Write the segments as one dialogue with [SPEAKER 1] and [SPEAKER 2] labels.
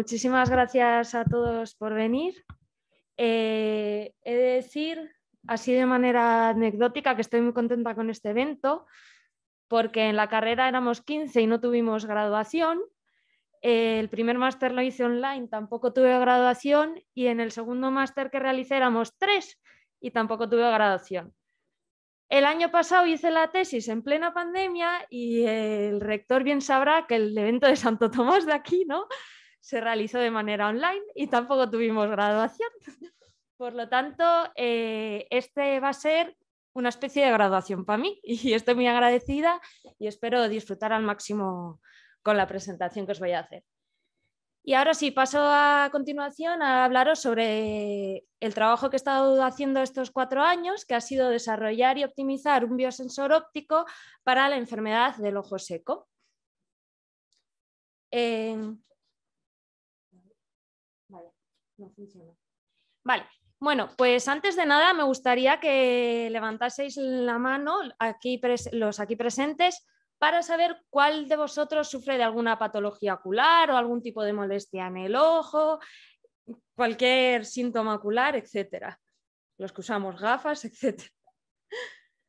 [SPEAKER 1] Muchísimas gracias a todos por venir. Eh, he de decir, así de manera anecdótica, que estoy muy contenta con este evento, porque en la carrera éramos 15 y no tuvimos graduación, eh, el primer máster lo hice online, tampoco tuve graduación y en el segundo máster que realicé éramos tres y tampoco tuve graduación. El año pasado hice la tesis en plena pandemia y el rector bien sabrá que el evento de Santo Tomás de aquí, ¿no? Se realizó de manera online y tampoco tuvimos graduación. Por lo tanto, eh, este va a ser una especie de graduación para mí y estoy muy agradecida y espero disfrutar al máximo con la presentación que os voy a hacer. Y ahora sí, paso a continuación a hablaros sobre el trabajo que he estado haciendo estos cuatro años, que ha sido desarrollar y optimizar un biosensor óptico para la enfermedad del ojo seco. Eh, vale, no funciona. Vale, bueno, pues antes de nada me gustaría que levantaseis la mano aquí los aquí presentes para saber cuál de vosotros sufre de alguna patología ocular o algún tipo de molestia en el ojo, cualquier síntoma ocular, etcétera. Los que usamos gafas, etcétera.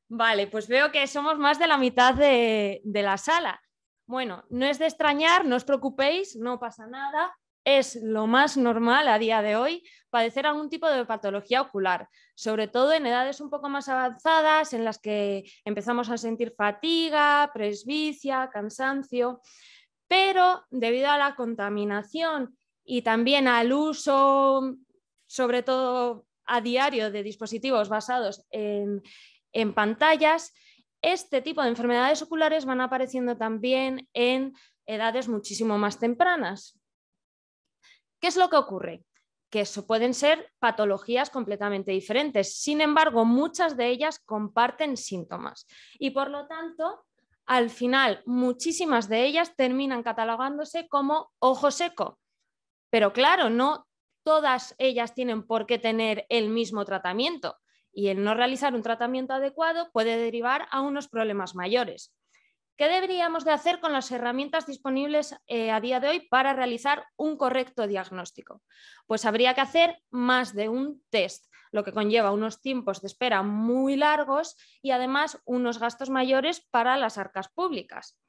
[SPEAKER 1] Vale, pues veo que somos más de la mitad de, de la sala. Bueno, no es de extrañar, no os preocupéis, no pasa nada es lo más normal a día de hoy padecer algún tipo de patología ocular, sobre todo en edades un poco más avanzadas en las que empezamos a sentir fatiga, presbicia, cansancio, pero debido a la contaminación y también al uso, sobre todo a diario, de dispositivos basados en, en pantallas, este tipo de enfermedades oculares van apareciendo también en edades muchísimo más tempranas. ¿Qué es lo que ocurre? Que eso pueden ser patologías completamente diferentes. Sin embargo, muchas de ellas comparten síntomas y por lo tanto, al final, muchísimas de ellas terminan catalogándose como ojo seco. Pero claro, no todas ellas tienen por qué tener el mismo tratamiento y el no realizar un tratamiento adecuado puede derivar a unos problemas mayores. ¿Qué deberíamos de hacer con las herramientas disponibles eh, a día de hoy para realizar un correcto diagnóstico? Pues habría que hacer más de un test, lo que conlleva unos tiempos de espera muy largos y además unos gastos mayores para las arcas públicas.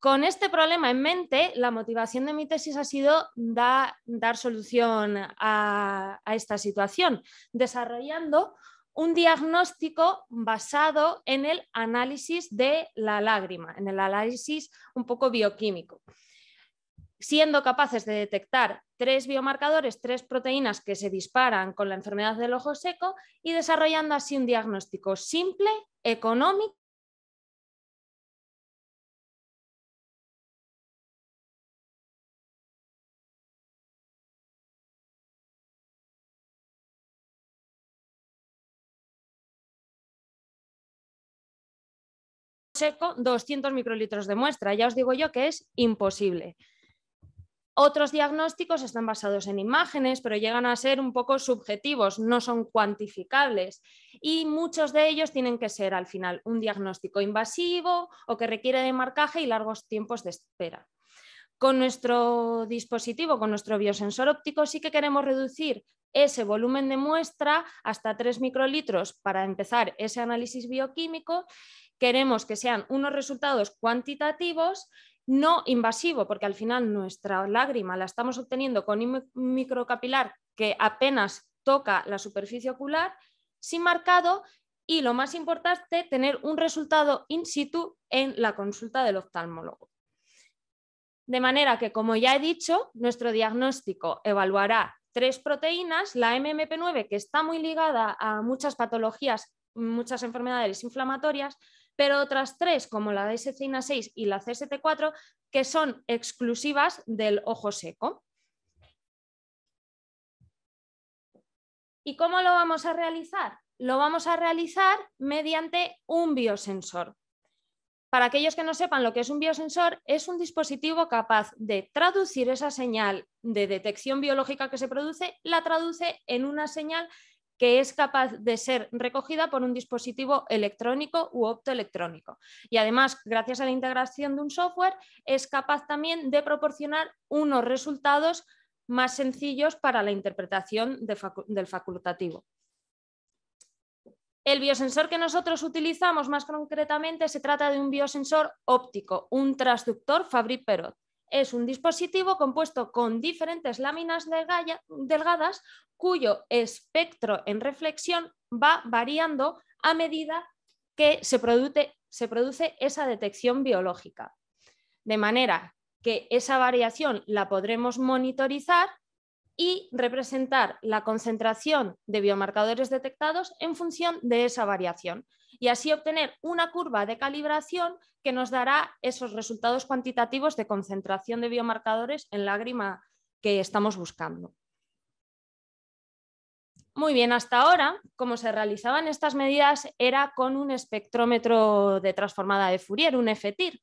[SPEAKER 1] Con este problema en mente, la motivación de mi tesis ha sido dar solución a, a esta situación, desarrollando un diagnóstico basado en el análisis de la lágrima, en el análisis un poco bioquímico. Siendo capaces de detectar tres biomarcadores, tres proteínas que se disparan con la enfermedad del ojo seco y desarrollando así un diagnóstico simple, económico seco 200 microlitros de muestra. Ya os digo yo que es imposible. Otros diagnósticos están basados en imágenes, pero llegan a ser un poco subjetivos, no son cuantificables. Y muchos de ellos tienen que ser al final un diagnóstico invasivo o que requiere de marcaje y largos tiempos de espera. Con nuestro dispositivo, con nuestro biosensor óptico, sí que queremos reducir ese volumen de muestra hasta 3 microlitros para empezar ese análisis bioquímico queremos que sean unos resultados cuantitativos no invasivo, porque al final nuestra lágrima la estamos obteniendo con un microcapilar que apenas toca la superficie ocular, sin marcado y lo más importante, tener un resultado in situ en la consulta del oftalmólogo. De manera que, como ya he dicho, nuestro diagnóstico evaluará tres proteínas, la MMP9, que está muy ligada a muchas patologías, muchas enfermedades inflamatorias, pero otras tres, como la dscina 6 y la CST4, que son exclusivas del ojo seco. ¿Y cómo lo vamos a realizar? Lo vamos a realizar mediante un biosensor. Para aquellos que no sepan lo que es un biosensor, es un dispositivo capaz de traducir esa señal de detección biológica que se produce, la traduce en una señal que es capaz de ser recogida por un dispositivo electrónico u optoelectrónico. Y además, gracias a la integración de un software, es capaz también de proporcionar unos resultados más sencillos para la interpretación del facultativo. El biosensor que nosotros utilizamos más concretamente se trata de un biosensor óptico, un transductor Fabry-Perot es un dispositivo compuesto con diferentes láminas delgadas cuyo espectro en reflexión va variando a medida que se produce, esa detección biológica. De manera que esa variación la podremos monitorizar y representar la concentración de biomarcadores detectados en función de esa variación y así obtener una curva de calibración que nos dará esos resultados cuantitativos de concentración de biomarcadores en lágrima que estamos buscando. Muy bien, hasta ahora, como se realizaban estas medidas, era con un espectrómetro de transformada de Fourier, un FTIR.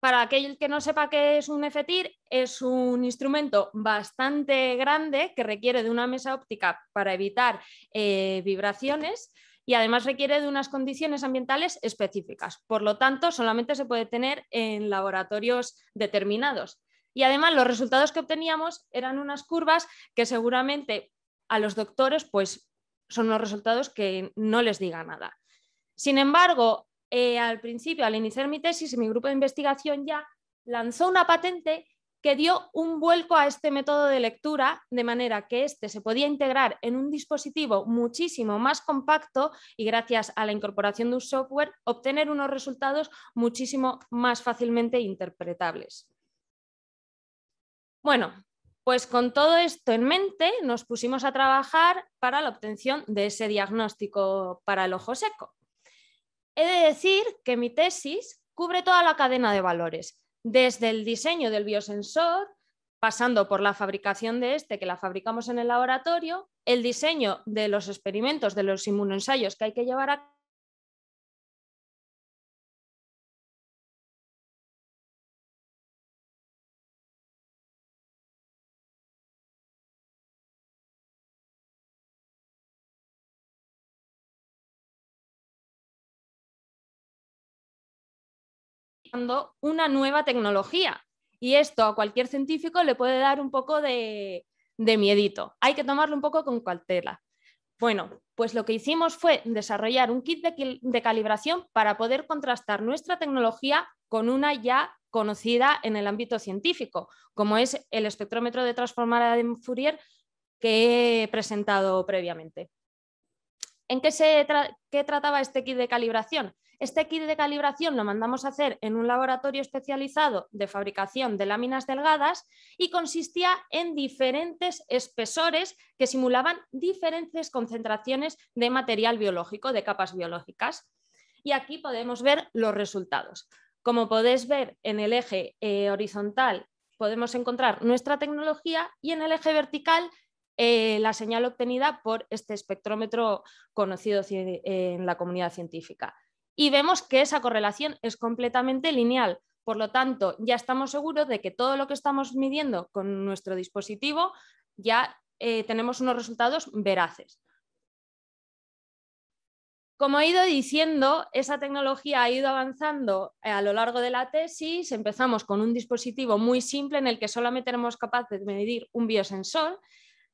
[SPEAKER 1] Para aquel que no sepa qué es un FTIR, es un instrumento bastante grande que requiere de una mesa óptica para evitar eh, vibraciones y además requiere de unas condiciones ambientales específicas. Por lo tanto, solamente se puede tener en laboratorios determinados. Y además los resultados que obteníamos eran unas curvas que seguramente a los doctores pues son unos resultados que no les diga nada. Sin embargo, eh, al principio, al iniciar mi tesis, mi grupo de investigación ya lanzó una patente que dio un vuelco a este método de lectura, de manera que éste se podía integrar en un dispositivo muchísimo más compacto y gracias a la incorporación de un software obtener unos resultados muchísimo más fácilmente interpretables. Bueno, pues con todo esto en mente nos pusimos a trabajar para la obtención de ese diagnóstico para el ojo seco. He de decir que mi tesis cubre toda la cadena de valores, desde el diseño del biosensor, pasando por la fabricación de este, que la fabricamos en el laboratorio, el diseño de los experimentos, de los inmunoensayos que hay que llevar a una nueva tecnología. Y esto a cualquier científico le puede dar un poco de, miedito. Hay que tomarlo un poco con cautela. Bueno, pues lo que hicimos fue desarrollar un kit de, de, calibración para poder contrastar nuestra tecnología con una ya conocida en el ámbito científico, como es el espectrómetro de transformada de Fourier que he presentado previamente. ¿En qué, se trataba este kit de calibración? Este kit de calibración lo mandamos a hacer en un laboratorio especializado de fabricación de láminas delgadas y consistía en diferentes espesores que simulaban diferentes concentraciones de material biológico, de capas biológicas. Y aquí podemos ver los resultados. Como podéis ver en el eje eh, horizontal podemos encontrar nuestra tecnología y en el eje vertical eh, la señal obtenida por este espectrómetro conocido en la comunidad científica. Y vemos que esa correlación es completamente lineal. Por lo tanto, ya estamos seguros de que todo lo que estamos midiendo con nuestro dispositivo ya eh, tenemos unos resultados veraces. Como he ido diciendo, esa tecnología ha ido avanzando a lo largo de la tesis. Empezamos con un dispositivo muy simple en el que solamente tenemos capaces de medir un biosensor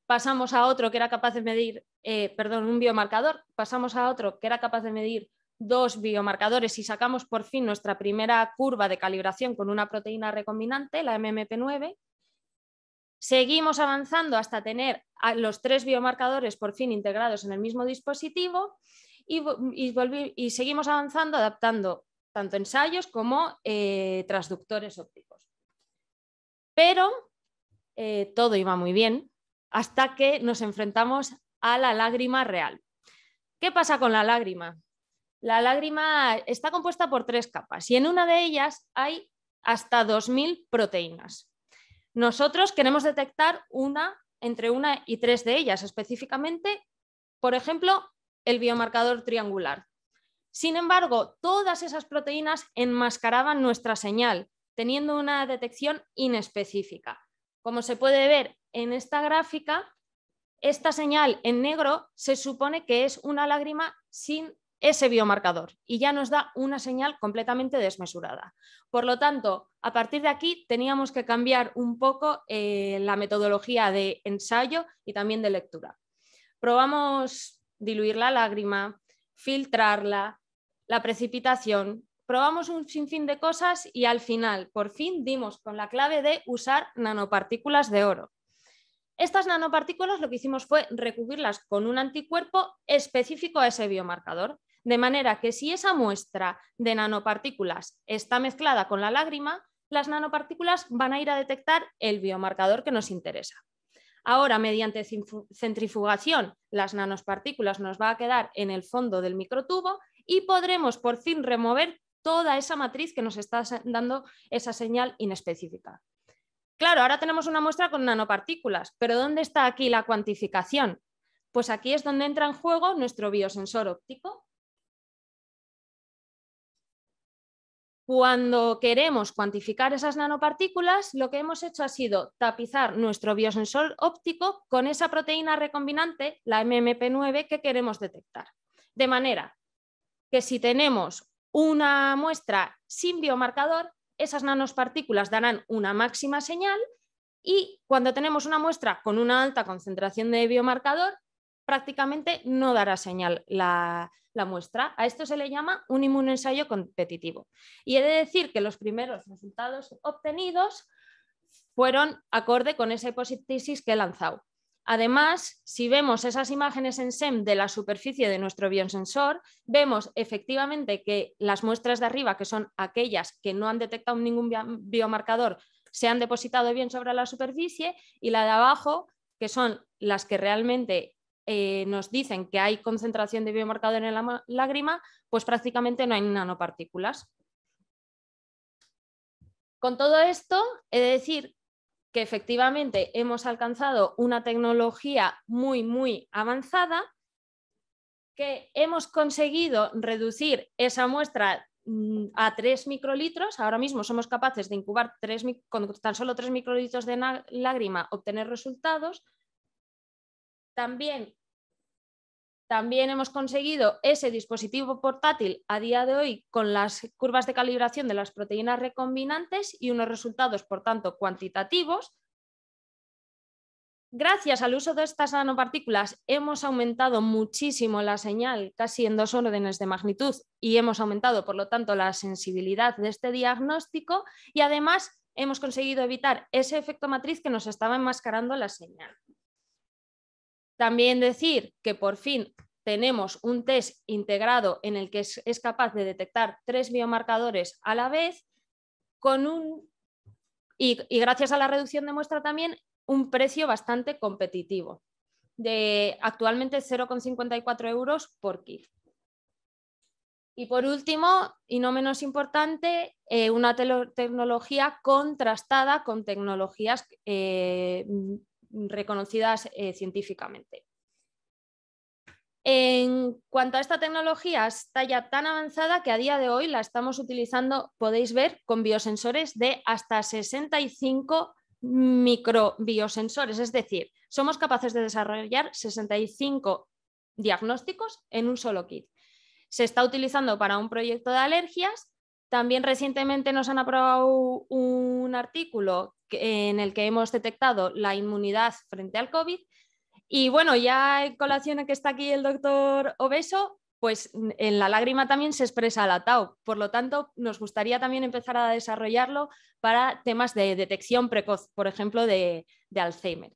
[SPEAKER 1] pasamos a otro que era capaz de medir, eh, perdón, un biomarcador, pasamos a otro que era capaz de medir dos biomarcadores y sacamos por fin nuestra primera curva de calibración con una proteína recombinante, la MMP9. Seguimos avanzando hasta tener los tres biomarcadores por fin integrados en el mismo dispositivo y, y, seguimos avanzando adaptando tanto ensayos como eh, transductores ópticos. Pero eh, todo iba muy bien hasta que nos enfrentamos a la lágrima real. ¿Qué pasa con la lágrima? La lágrima está compuesta por tres capas y en una de ellas hay hasta 2.000 proteínas. Nosotros queremos detectar una entre una y tres de ellas, específicamente, por ejemplo, el biomarcador triangular. Sin embargo, todas esas proteínas enmascaraban nuestra señal, teniendo una detección inespecífica. Como se puede ver, en esta gráfica, esta señal en negro se supone que es una lágrima sin ese biomarcador y ya nos da una señal completamente desmesurada. Por lo tanto, a partir de aquí teníamos que cambiar un poco eh, la metodología de ensayo y también de lectura. Probamos diluir la lágrima, filtrarla, la precipitación, probamos un sinfín de cosas y al final, por fin, dimos con la clave de usar nanopartículas de oro. Estas nanopartículas lo que hicimos fue recubrirlas con un anticuerpo específico a ese biomarcador, de manera que si esa muestra de nanopartículas está mezclada con la lágrima, las nanopartículas van a ir a detectar el biomarcador que nos interesa. Ahora, mediante centrifugación, las nanopartículas nos van a quedar en el fondo del microtubo y podremos por fin remover toda esa matriz que nos está dando esa señal inespecífica. Claro, ahora tenemos una muestra con nanopartículas, pero ¿dónde está aquí la cuantificación? Pues aquí es donde entra en juego nuestro biosensor óptico. Cuando queremos cuantificar esas nanopartículas, lo que hemos hecho ha sido tapizar nuestro biosensor óptico con esa proteína recombinante, la MMP9, que queremos detectar. De manera que si tenemos una muestra sin biomarcador, esas nanopartículas darán una máxima señal y cuando tenemos una muestra con una alta concentración de biomarcador, prácticamente no dará señal la, muestra. A esto se le llama un inmunoensayo competitivo. Y he de decir que los primeros resultados obtenidos fueron acorde con esa hipótesis que he lanzado. Además, si vemos esas imágenes en SEM de la superficie de nuestro biosensor, vemos efectivamente que las muestras de arriba, que son aquellas que no han detectado ningún biomarcador, se han depositado bien sobre la superficie y la de abajo, que son las que realmente eh, nos dicen que hay concentración de biomarcador en la lágrima, pues prácticamente no hay nanopartículas. Con todo esto, he de decir efectivamente hemos alcanzado una tecnología muy, muy avanzada, que hemos conseguido reducir esa muestra mm, a 3 microlitros. Ahora mismo somos capaces de incubar con tan solo 3 microlitros de lágrima, obtener resultados. También también hemos conseguido ese dispositivo portátil a día de hoy con las curvas de calibración de las proteínas recombinantes y unos resultados, por tanto, cuantitativos. Gracias al uso de estas nanopartículas hemos aumentado muchísimo la señal, casi en dos órdenes de magnitud, y hemos aumentado, por lo tanto, la sensibilidad de este diagnóstico y además hemos conseguido evitar ese efecto matriz que nos estaba enmascarando la señal. También decir que por fin tenemos un test integrado en el que es, capaz de detectar tres biomarcadores a la vez con un, y, gracias a la reducción de muestra también un precio bastante competitivo de actualmente 0,54 euros por kit. Y por último, y no menos importante, eh, una tecnología contrastada con tecnologías eh, reconocidas eh, científicamente. En cuanto a esta tecnología, está ya tan avanzada que a día de hoy la estamos utilizando, podéis ver, con biosensores de hasta 65 microbiosensores, es decir, somos capaces de desarrollar 65 diagnósticos en un solo kit. Se está utilizando para un proyecto de alergias también recientemente nos han aprobado un artículo en el que hemos detectado la inmunidad frente al COVID. Y bueno, ya en colación que está aquí el doctor Obeso, pues en la lágrima también se expresa la tau. Por lo tanto, nos gustaría también empezar a desarrollarlo para temas de detección precoz, por ejemplo, de, de Alzheimer.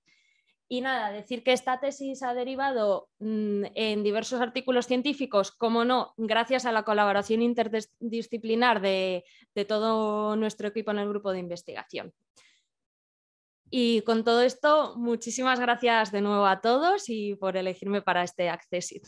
[SPEAKER 1] Y nada, decir que esta tesis ha derivado mm, en diversos artículos científicos, como no, gracias a la colaboración interdisciplinar de, de todo nuestro equipo en el grupo de investigación. Y con todo esto, muchísimas gracias de nuevo a todos y por elegirme para este Accessit.